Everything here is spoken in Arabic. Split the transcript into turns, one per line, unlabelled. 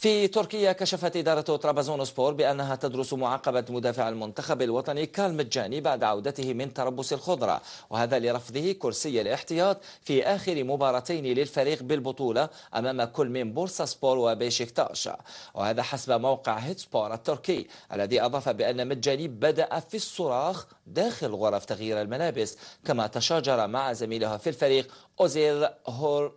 في تركيا كشفت إدارة ترابزون سبور بأنها تدرس معاقبة مدافع المنتخب الوطني مجاني بعد عودته من تربص الخضرة وهذا لرفضه كرسي الاحتياط في آخر مباراتين للفريق بالبطولة أمام كل من بورسا سبور وبيشكتاش وهذا حسب موقع هيت سبور التركي الذي أضاف بأن مجاني بدأ في الصراخ داخل غرف تغيير الملابس كما تشاجر مع زميلها في الفريق أوزيل هور